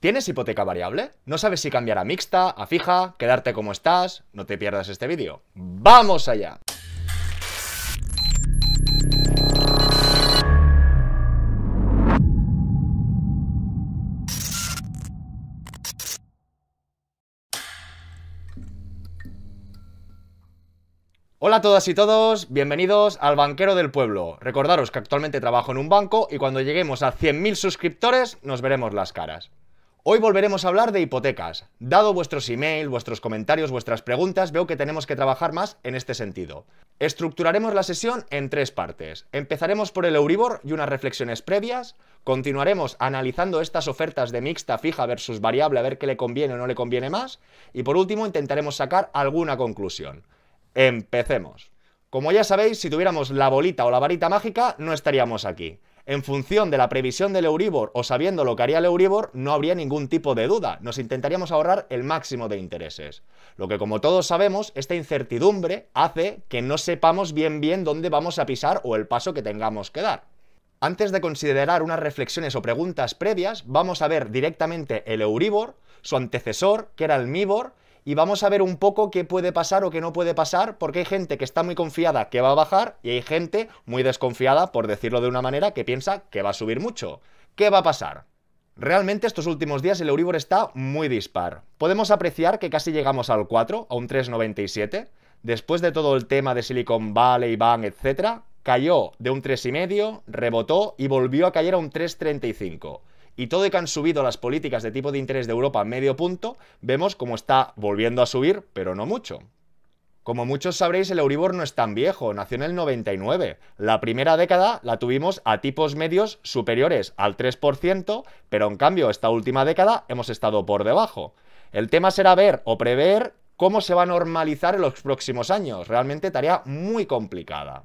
¿Tienes hipoteca variable? ¿No sabes si cambiar a mixta, a fija, quedarte como estás? No te pierdas este vídeo. ¡Vamos allá! Hola a todas y todos, bienvenidos al Banquero del Pueblo. Recordaros que actualmente trabajo en un banco y cuando lleguemos a 100.000 suscriptores nos veremos las caras. Hoy volveremos a hablar de hipotecas. Dado vuestros emails, vuestros comentarios, vuestras preguntas, veo que tenemos que trabajar más en este sentido. Estructuraremos la sesión en tres partes. Empezaremos por el Euribor y unas reflexiones previas. Continuaremos analizando estas ofertas de mixta fija versus variable a ver qué le conviene o no le conviene más. Y por último intentaremos sacar alguna conclusión. Empecemos. Como ya sabéis, si tuviéramos la bolita o la varita mágica, no estaríamos aquí en función de la previsión del Euribor o sabiendo lo que haría el Euribor, no habría ningún tipo de duda. Nos intentaríamos ahorrar el máximo de intereses. Lo que como todos sabemos, esta incertidumbre hace que no sepamos bien bien dónde vamos a pisar o el paso que tengamos que dar. Antes de considerar unas reflexiones o preguntas previas, vamos a ver directamente el Euribor, su antecesor, que era el MIBOR, y vamos a ver un poco qué puede pasar o qué no puede pasar, porque hay gente que está muy confiada que va a bajar y hay gente muy desconfiada, por decirlo de una manera, que piensa que va a subir mucho. ¿Qué va a pasar? Realmente estos últimos días el Euribor está muy dispar. Podemos apreciar que casi llegamos al 4, a un 3,97. Después de todo el tema de Silicon Valley, Bank, etc., cayó de un 3,5, rebotó y volvió a caer a un 3,35 y todo que han subido las políticas de tipo de interés de Europa medio punto, vemos cómo está volviendo a subir, pero no mucho. Como muchos sabréis, el Euribor no es tan viejo, nació en el 99. La primera década la tuvimos a tipos medios superiores al 3%, pero en cambio esta última década hemos estado por debajo. El tema será ver o prever cómo se va a normalizar en los próximos años, realmente tarea muy complicada.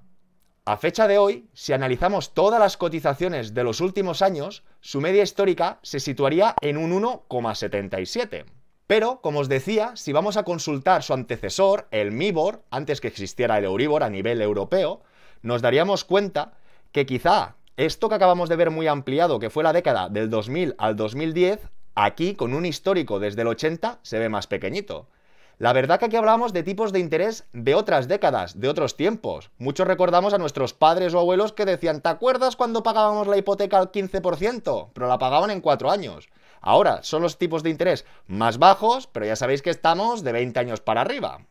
A fecha de hoy, si analizamos todas las cotizaciones de los últimos años, su media histórica se situaría en un 1,77. Pero, como os decía, si vamos a consultar su antecesor, el MIBOR, antes que existiera el Euribor a nivel europeo, nos daríamos cuenta que quizá esto que acabamos de ver muy ampliado, que fue la década del 2000 al 2010, aquí, con un histórico desde el 80, se ve más pequeñito. La verdad que aquí hablamos de tipos de interés de otras décadas, de otros tiempos. Muchos recordamos a nuestros padres o abuelos que decían, ¿te acuerdas cuando pagábamos la hipoteca al 15%? Pero la pagaban en cuatro años. Ahora son los tipos de interés más bajos, pero ya sabéis que estamos de 20 años para arriba.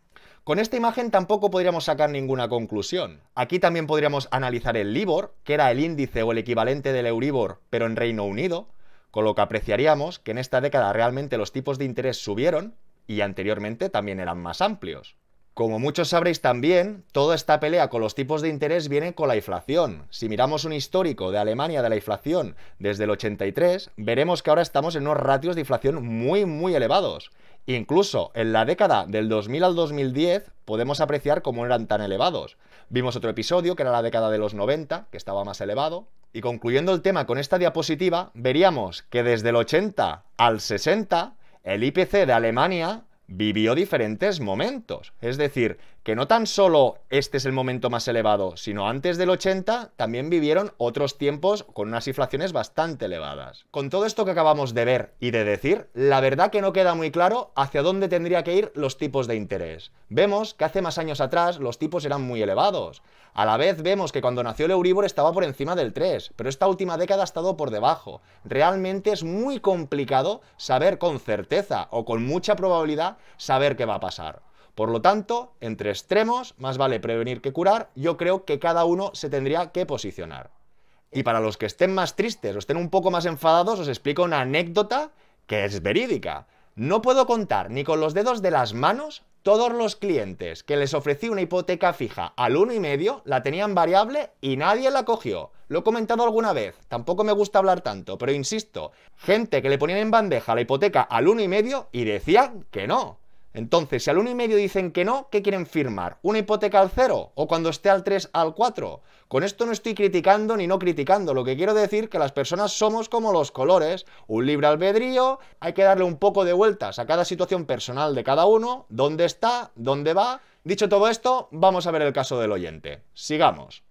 Con esta imagen tampoco podríamos sacar ninguna conclusión. Aquí también podríamos analizar el LIBOR, que era el índice o el equivalente del Euribor, pero en Reino Unido, con lo que apreciaríamos que en esta década realmente los tipos de interés subieron, y anteriormente también eran más amplios. Como muchos sabréis también, toda esta pelea con los tipos de interés viene con la inflación. Si miramos un histórico de Alemania de la inflación desde el 83, veremos que ahora estamos en unos ratios de inflación muy muy elevados. Incluso en la década del 2000 al 2010 podemos apreciar cómo eran tan elevados. Vimos otro episodio que era la década de los 90, que estaba más elevado. Y concluyendo el tema con esta diapositiva, veríamos que desde el 80 al 60 el IPC de Alemania vivió diferentes momentos. Es decir, que no tan solo este es el momento más elevado, sino antes del 80 también vivieron otros tiempos con unas inflaciones bastante elevadas. Con todo esto que acabamos de ver y de decir, la verdad que no queda muy claro hacia dónde tendría que ir los tipos de interés. Vemos que hace más años atrás los tipos eran muy elevados. A la vez vemos que cuando nació el Euribor estaba por encima del 3, pero esta última década ha estado por debajo. Realmente es muy complicado saber con certeza o con mucha probabilidad saber qué va a pasar. Por lo tanto, entre extremos, más vale prevenir que curar, yo creo que cada uno se tendría que posicionar. Y para los que estén más tristes o estén un poco más enfadados, os explico una anécdota que es verídica. No puedo contar ni con los dedos de las manos todos los clientes que les ofrecí una hipoteca fija al 1,5 la tenían variable y nadie la cogió. Lo he comentado alguna vez, tampoco me gusta hablar tanto, pero insisto, gente que le ponían en bandeja la hipoteca al 1,5 y decían que no. Entonces, si al medio dicen que no, ¿qué quieren firmar? ¿Una hipoteca al 0 o cuando esté al 3 al 4? Con esto no estoy criticando ni no criticando, lo que quiero decir que las personas somos como los colores, un libre albedrío, hay que darle un poco de vueltas a cada situación personal de cada uno, dónde está, dónde va. Dicho todo esto, vamos a ver el caso del oyente. Sigamos.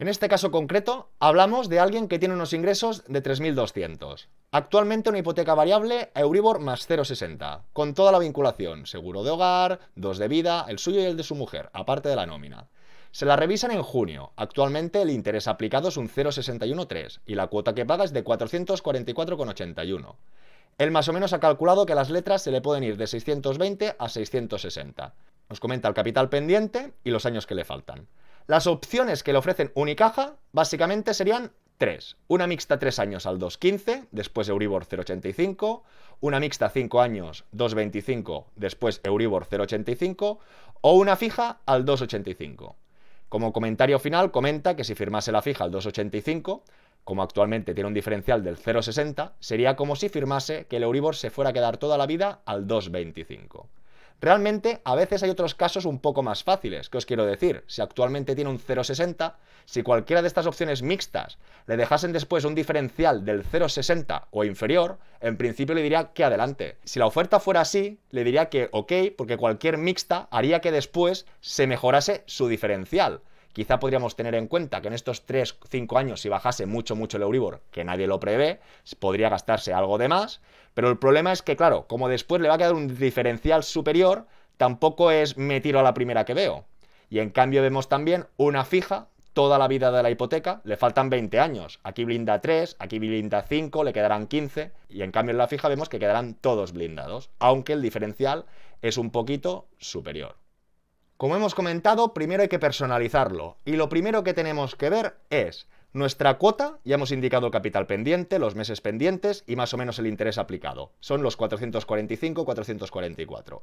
En este caso concreto, hablamos de alguien que tiene unos ingresos de 3.200. Actualmente una hipoteca variable a Euribor más 0,60, con toda la vinculación, seguro de hogar, dos de vida, el suyo y el de su mujer, aparte de la nómina. Se la revisan en junio. Actualmente el interés aplicado es un 0,613 y la cuota que paga es de 444,81. Él más o menos ha calculado que las letras se le pueden ir de 620 a 660. Nos comenta el capital pendiente y los años que le faltan. Las opciones que le ofrecen Unicaja básicamente serían tres. Una mixta 3 años al 2.15, después Euribor 0.85, una mixta 5 años 2.25, después Euribor 0.85 o una fija al 2.85. Como comentario final comenta que si firmase la fija al 2.85, como actualmente tiene un diferencial del 0,60, sería como si firmase que el Euribor se fuera a quedar toda la vida al 2,25. Realmente, a veces hay otros casos un poco más fáciles, que os quiero decir. Si actualmente tiene un 0,60, si cualquiera de estas opciones mixtas le dejasen después un diferencial del 0,60 o inferior, en principio le diría que adelante. Si la oferta fuera así, le diría que ok, porque cualquier mixta haría que después se mejorase su diferencial quizá podríamos tener en cuenta que en estos 3-5 años, si bajase mucho, mucho el Euribor, que nadie lo prevé, podría gastarse algo de más. Pero el problema es que, claro, como después le va a quedar un diferencial superior, tampoco es me tiro a la primera que veo. Y en cambio vemos también una fija toda la vida de la hipoteca, le faltan 20 años. Aquí blinda 3, aquí blinda 5, le quedarán 15. Y en cambio en la fija vemos que quedarán todos blindados, aunque el diferencial es un poquito superior. Como hemos comentado, primero hay que personalizarlo y lo primero que tenemos que ver es nuestra cuota, ya hemos indicado capital pendiente, los meses pendientes y más o menos el interés aplicado. Son los 445-444.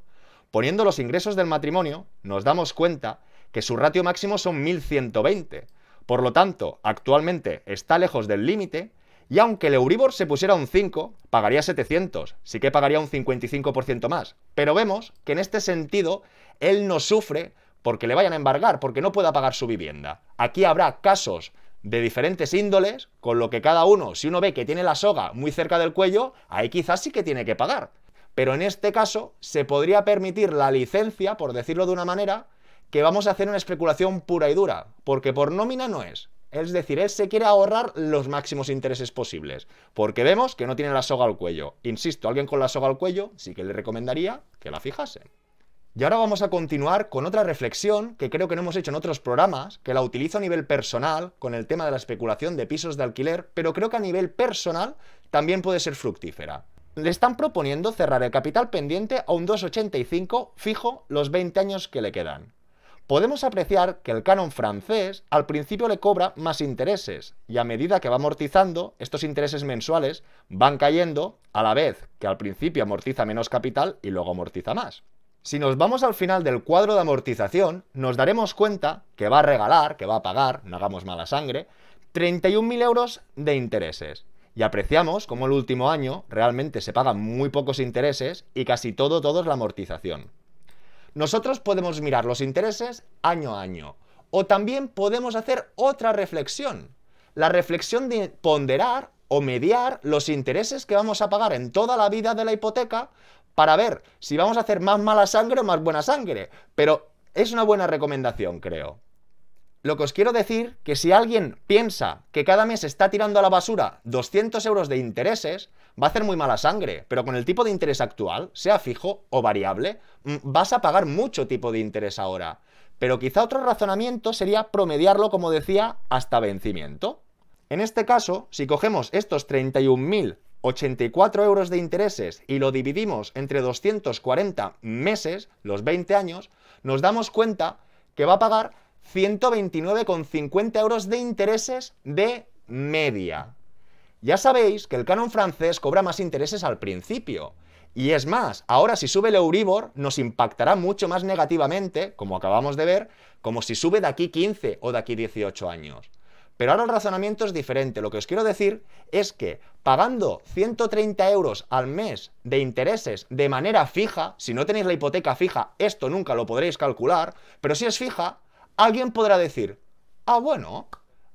Poniendo los ingresos del matrimonio, nos damos cuenta que su ratio máximo son 1120. Por lo tanto, actualmente está lejos del límite y aunque el Euribor se pusiera un 5, pagaría 700, sí que pagaría un 55% más. Pero vemos que en este sentido él no sufre porque le vayan a embargar, porque no pueda pagar su vivienda. Aquí habrá casos de diferentes índoles, con lo que cada uno, si uno ve que tiene la soga muy cerca del cuello, ahí quizás sí que tiene que pagar. Pero en este caso se podría permitir la licencia, por decirlo de una manera, que vamos a hacer una especulación pura y dura, porque por nómina no es. Es decir, él se quiere ahorrar los máximos intereses posibles, porque vemos que no tiene la soga al cuello. Insisto, alguien con la soga al cuello sí que le recomendaría que la fijase. Y ahora vamos a continuar con otra reflexión que creo que no hemos hecho en otros programas, que la utilizo a nivel personal con el tema de la especulación de pisos de alquiler, pero creo que a nivel personal también puede ser fructífera. Le están proponiendo cerrar el capital pendiente a un 2,85 fijo los 20 años que le quedan. Podemos apreciar que el canon francés al principio le cobra más intereses y a medida que va amortizando, estos intereses mensuales van cayendo a la vez que al principio amortiza menos capital y luego amortiza más. Si nos vamos al final del cuadro de amortización, nos daremos cuenta que va a regalar, que va a pagar, no hagamos mala sangre, 31.000 euros de intereses. Y apreciamos cómo el último año realmente se pagan muy pocos intereses y casi todo, todo es la amortización. Nosotros podemos mirar los intereses año a año. O también podemos hacer otra reflexión. La reflexión de ponderar o mediar los intereses que vamos a pagar en toda la vida de la hipoteca para ver si vamos a hacer más mala sangre o más buena sangre. Pero es una buena recomendación, creo. Lo que os quiero decir, que si alguien piensa que cada mes está tirando a la basura 200 euros de intereses, va a hacer muy mala sangre, pero con el tipo de interés actual, sea fijo o variable, mm, vas a pagar mucho tipo de interés ahora. Pero quizá otro razonamiento sería promediarlo, como decía, hasta vencimiento. En este caso, si cogemos estos 31.000 84 euros de intereses y lo dividimos entre 240 meses, los 20 años, nos damos cuenta que va a pagar 129,50 euros de intereses de media. Ya sabéis que el canon francés cobra más intereses al principio. Y es más, ahora si sube el Euribor nos impactará mucho más negativamente, como acabamos de ver, como si sube de aquí 15 o de aquí 18 años. Pero ahora el razonamiento es diferente. Lo que os quiero decir es que pagando 130 euros al mes de intereses de manera fija, si no tenéis la hipoteca fija, esto nunca lo podréis calcular, pero si es fija, alguien podrá decir, ah, bueno,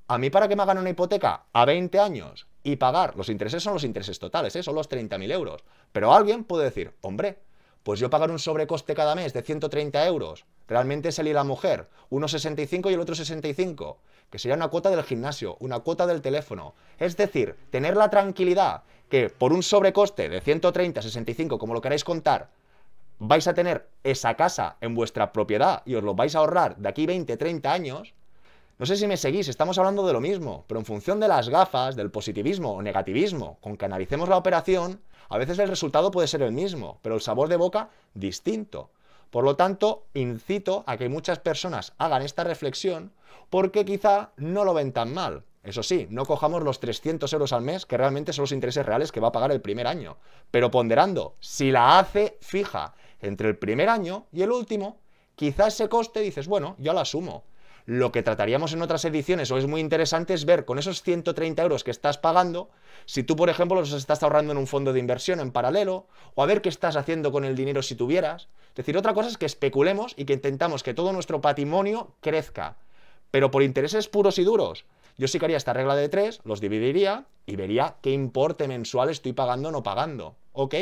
a mí para que me hagan una hipoteca a 20 años y pagar, los intereses son los intereses totales, ¿eh? son los 30.000 euros, pero alguien puede decir, hombre, pues yo pagar un sobrecoste cada mes de 130 euros, realmente es él y la mujer, uno 65 y el otro 65, que sería una cuota del gimnasio, una cuota del teléfono. Es decir, tener la tranquilidad que por un sobrecoste de 130, 65, como lo queráis contar, vais a tener esa casa en vuestra propiedad y os lo vais a ahorrar de aquí 20, 30 años, no sé si me seguís, estamos hablando de lo mismo, pero en función de las gafas, del positivismo o negativismo, con que analicemos la operación, a veces el resultado puede ser el mismo, pero el sabor de boca distinto. Por lo tanto, incito a que muchas personas hagan esta reflexión porque quizá no lo ven tan mal. Eso sí, no cojamos los 300 euros al mes, que realmente son los intereses reales que va a pagar el primer año. Pero ponderando, si la hace fija entre el primer año y el último, quizá ese coste dices, bueno, yo lo asumo lo que trataríamos en otras ediciones o es muy interesante es ver con esos 130 euros que estás pagando, si tú, por ejemplo, los estás ahorrando en un fondo de inversión en paralelo, o a ver qué estás haciendo con el dinero si tuvieras. Es decir, otra cosa es que especulemos y que intentamos que todo nuestro patrimonio crezca, pero por intereses puros y duros. Yo sí que haría esta regla de tres, los dividiría y vería qué importe mensual estoy pagando o no pagando. ¿Ok?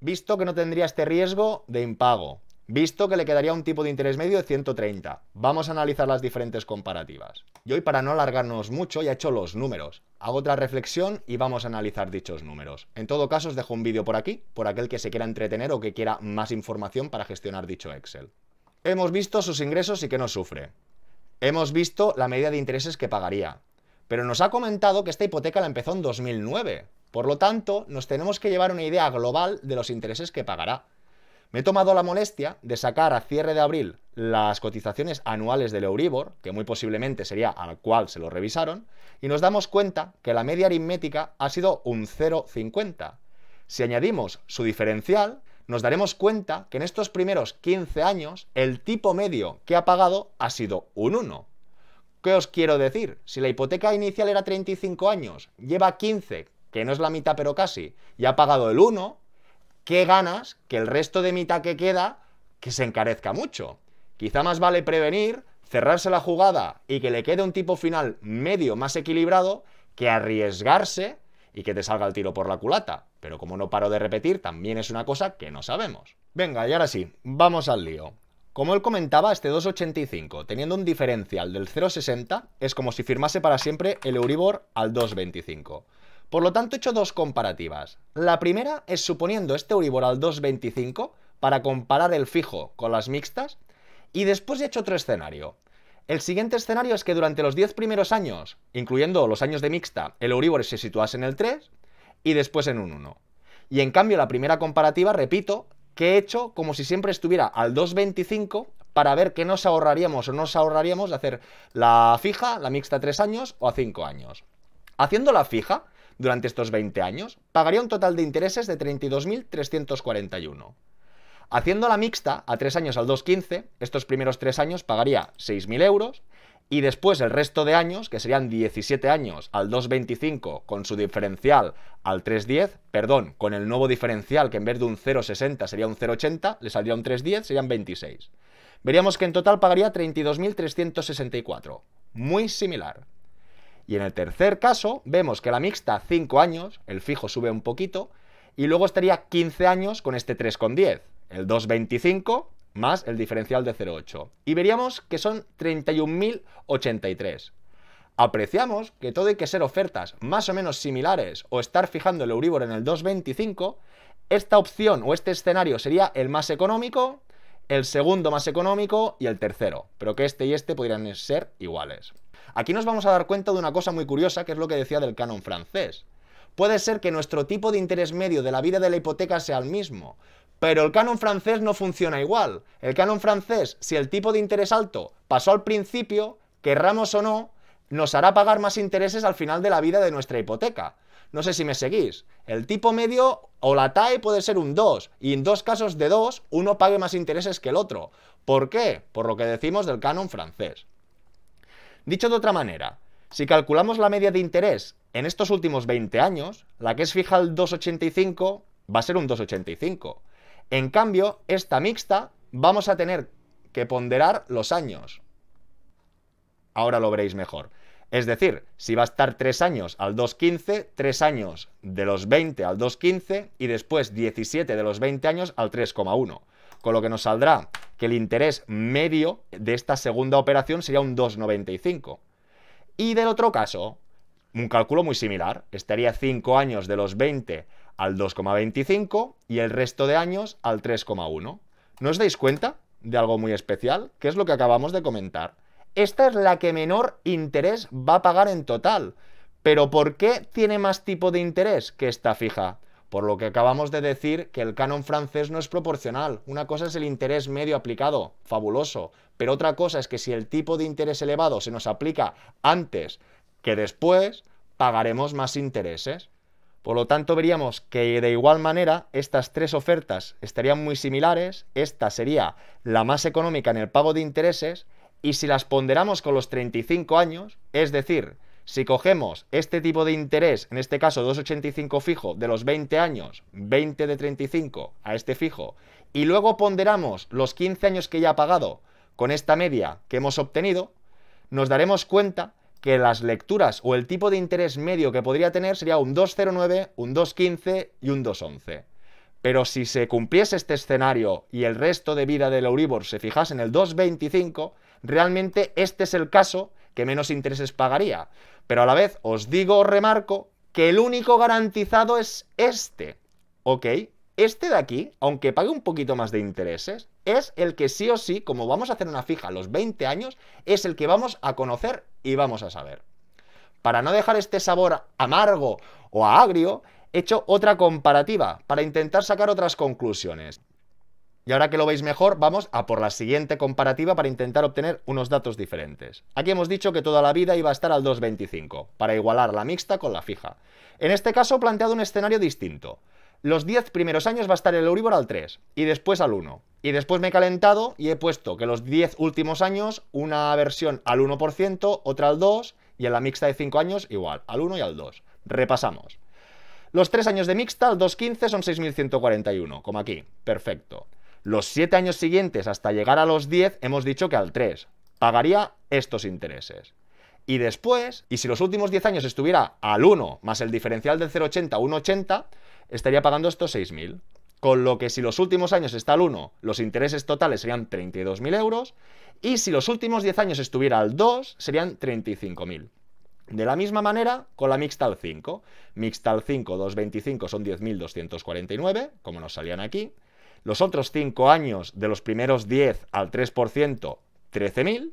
Visto que no tendría este riesgo de impago visto que le quedaría un tipo de interés medio de 130. Vamos a analizar las diferentes comparativas. Y hoy, para no alargarnos mucho, ya he hecho los números. Hago otra reflexión y vamos a analizar dichos números. En todo caso, os dejo un vídeo por aquí, por aquel que se quiera entretener o que quiera más información para gestionar dicho Excel. Hemos visto sus ingresos y que no sufre. Hemos visto la media de intereses que pagaría. Pero nos ha comentado que esta hipoteca la empezó en 2009. Por lo tanto, nos tenemos que llevar una idea global de los intereses que pagará. Me he tomado la molestia de sacar a cierre de abril las cotizaciones anuales del Euribor, que muy posiblemente sería al cual se lo revisaron, y nos damos cuenta que la media aritmética ha sido un 0,50. Si añadimos su diferencial, nos daremos cuenta que en estos primeros 15 años el tipo medio que ha pagado ha sido un 1. ¿Qué os quiero decir? Si la hipoteca inicial era 35 años, lleva 15, que no es la mitad pero casi, y ha pagado el 1, ¿qué ganas que el resto de mitad que queda que se encarezca mucho? Quizá más vale prevenir, cerrarse la jugada y que le quede un tipo final medio más equilibrado que arriesgarse y que te salga el tiro por la culata. Pero como no paro de repetir, también es una cosa que no sabemos. Venga, y ahora sí, vamos al lío. Como él comentaba, este 2,85, teniendo un diferencial del 0,60, es como si firmase para siempre el Euribor al 2,25. Por lo tanto, he hecho dos comparativas. La primera es suponiendo este Euribor al 2,25 para comparar el fijo con las mixtas. Y después he hecho otro escenario. El siguiente escenario es que durante los 10 primeros años, incluyendo los años de mixta, el Euribor se situase en el 3 y después en un 1. Y en cambio, la primera comparativa, repito, que he hecho como si siempre estuviera al 2,25 para ver qué nos ahorraríamos o nos ahorraríamos de hacer la fija, la mixta a 3 años o a 5 años. Haciendo la fija, durante estos 20 años, pagaría un total de intereses de 32.341. Haciendo la mixta a 3 años al 2,15, estos primeros 3 años pagaría 6.000 euros y después el resto de años, que serían 17 años al 2,25 con su diferencial al 3,10, perdón, con el nuevo diferencial que en vez de un 0,60 sería un 0,80, le saldría un 3,10, serían 26. Veríamos que en total pagaría 32.364. Muy similar. Y en el tercer caso, vemos que la mixta 5 años, el fijo sube un poquito, y luego estaría 15 años con este 3,10, el 2,25 más el diferencial de 0,8. Y veríamos que son 31.083. Apreciamos que todo hay que ser ofertas más o menos similares o estar fijando el Euribor en el 2,25. Esta opción o este escenario sería el más económico, el segundo más económico y el tercero, pero que este y este podrían ser iguales. Aquí nos vamos a dar cuenta de una cosa muy curiosa, que es lo que decía del canon francés. Puede ser que nuestro tipo de interés medio de la vida de la hipoteca sea el mismo, pero el canon francés no funciona igual. El canon francés, si el tipo de interés alto pasó al principio, querramos o no, nos hará pagar más intereses al final de la vida de nuestra hipoteca. No sé si me seguís. El tipo medio o la TAE puede ser un 2, y en dos casos de 2, uno pague más intereses que el otro. ¿Por qué? Por lo que decimos del canon francés. Dicho de otra manera, si calculamos la media de interés en estos últimos 20 años, la que es fija al 2,85 va a ser un 2,85. En cambio, esta mixta vamos a tener que ponderar los años. Ahora lo veréis mejor. Es decir, si va a estar 3 años al 2.15, 3 años de los 20 al 2.15 y después 17 de los 20 años al 3,1. Con lo que nos saldrá que el interés medio de esta segunda operación sería un 2,95. Y del otro caso, un cálculo muy similar, estaría 5 años de los 20 al 2,25 y el resto de años al 3,1. ¿No os dais cuenta de algo muy especial? que es lo que acabamos de comentar? Esta es la que menor interés va a pagar en total. Pero ¿por qué tiene más tipo de interés que esta fija? Por lo que acabamos de decir que el canon francés no es proporcional. Una cosa es el interés medio aplicado, fabuloso, pero otra cosa es que si el tipo de interés elevado se nos aplica antes que después, pagaremos más intereses. Por lo tanto, veríamos que de igual manera estas tres ofertas estarían muy similares, esta sería la más económica en el pago de intereses, y si las ponderamos con los 35 años, es decir, si cogemos este tipo de interés, en este caso 2,85 fijo de los 20 años, 20 de 35 a este fijo, y luego ponderamos los 15 años que ya ha pagado con esta media que hemos obtenido, nos daremos cuenta que las lecturas o el tipo de interés medio que podría tener sería un 2,09, un 2,15 y un 2,11. Pero si se cumpliese este escenario y el resto de vida del Euribor se fijase en el 2,25, realmente este es el caso que menos intereses pagaría. Pero a la vez os digo, remarco, que el único garantizado es este. ¿Ok? Este de aquí, aunque pague un poquito más de intereses, es el que sí o sí, como vamos a hacer una fija a los 20 años, es el que vamos a conocer y vamos a saber. Para no dejar este sabor amargo o agrio, he hecho otra comparativa para intentar sacar otras conclusiones. Y ahora que lo veis mejor, vamos a por la siguiente comparativa para intentar obtener unos datos diferentes. Aquí hemos dicho que toda la vida iba a estar al 2,25, para igualar la mixta con la fija. En este caso he planteado un escenario distinto. Los 10 primeros años va a estar el Euribor al 3 y después al 1. Y después me he calentado y he puesto que los 10 últimos años una versión al 1%, otra al 2 y en la mixta de 5 años igual, al 1 y al 2. Repasamos. Los 3 años de mixta al 2,15 son 6.141, como aquí. Perfecto. Los 7 años siguientes hasta llegar a los 10 hemos dicho que al 3 pagaría estos intereses. Y después, y si los últimos 10 años estuviera al 1 más el diferencial del 0,80 a 1,80, estaría pagando estos 6.000. Con lo que si los últimos años está al 1, los intereses totales serían 32.000 euros. Y si los últimos 10 años estuviera al 2, serían 35.000. De la misma manera, con la mixta al 5. Mixta al 5, 225 son 10.249, como nos salían aquí los otros 5 años de los primeros 10 al 3%, 13.000,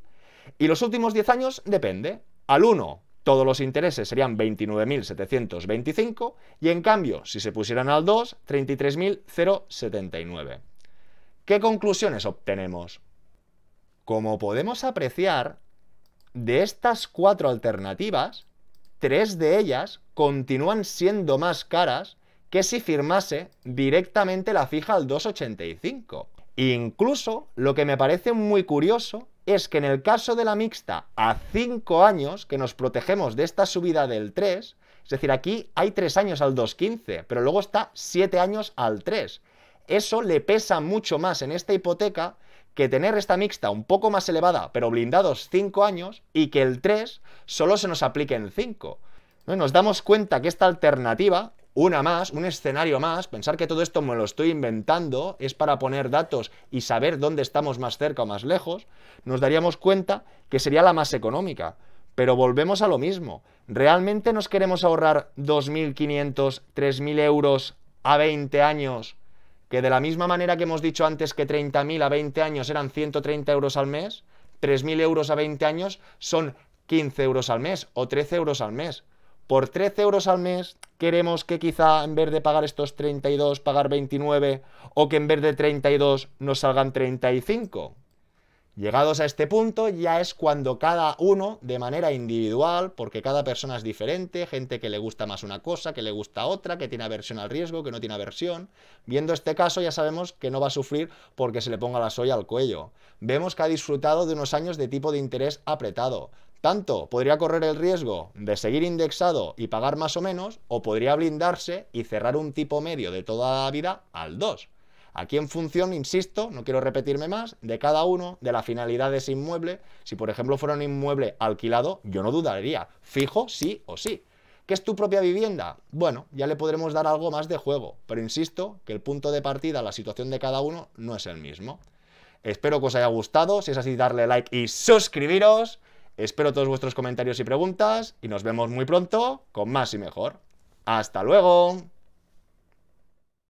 y los últimos 10 años depende. Al 1, todos los intereses serían 29.725, y en cambio, si se pusieran al 2, 33.079. ¿Qué conclusiones obtenemos? Como podemos apreciar, de estas cuatro alternativas, tres de ellas continúan siendo más caras que si firmase directamente la fija al 285. Incluso lo que me parece muy curioso es que en el caso de la mixta a 5 años, que nos protegemos de esta subida del 3, es decir, aquí hay 3 años al 2.15, pero luego está 7 años al 3. Eso le pesa mucho más en esta hipoteca que tener esta mixta un poco más elevada, pero blindados 5 años, y que el 3 solo se nos aplique en 5. Nos damos cuenta que esta alternativa una más, un escenario más, pensar que todo esto me lo estoy inventando, es para poner datos y saber dónde estamos más cerca o más lejos, nos daríamos cuenta que sería la más económica. Pero volvemos a lo mismo. ¿Realmente nos queremos ahorrar 2.500, 3.000 euros a 20 años? Que de la misma manera que hemos dicho antes que 30.000 a 20 años eran 130 euros al mes, 3.000 euros a 20 años son 15 euros al mes o 13 euros al mes por 13 euros al mes queremos que quizá en vez de pagar estos 32, pagar 29 o que en vez de 32 nos salgan 35. Llegados a este punto ya es cuando cada uno de manera individual, porque cada persona es diferente, gente que le gusta más una cosa, que le gusta otra, que tiene aversión al riesgo, que no tiene aversión. Viendo este caso ya sabemos que no va a sufrir porque se le ponga la soya al cuello. Vemos que ha disfrutado de unos años de tipo de interés apretado, tanto podría correr el riesgo de seguir indexado y pagar más o menos, o podría blindarse y cerrar un tipo medio de toda la vida al 2. Aquí en función, insisto, no quiero repetirme más, de cada uno, de la finalidad de ese inmueble. Si por ejemplo fuera un inmueble alquilado, yo no dudaría. Fijo sí o sí. ¿Qué es tu propia vivienda? Bueno, ya le podremos dar algo más de juego, pero insisto que el punto de partida, la situación de cada uno, no es el mismo. Espero que os haya gustado, si es así darle like y suscribiros. Espero todos vuestros comentarios y preguntas y nos vemos muy pronto con más y mejor. ¡Hasta luego!